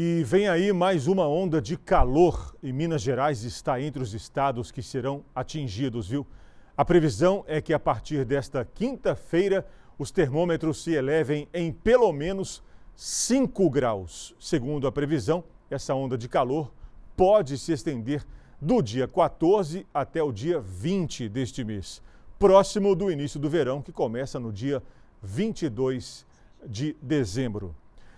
E vem aí mais uma onda de calor e Minas Gerais está entre os estados que serão atingidos, viu? A previsão é que a partir desta quinta-feira os termômetros se elevem em pelo menos 5 graus. Segundo a previsão, essa onda de calor pode se estender do dia 14 até o dia 20 deste mês, próximo do início do verão que começa no dia 22 de dezembro.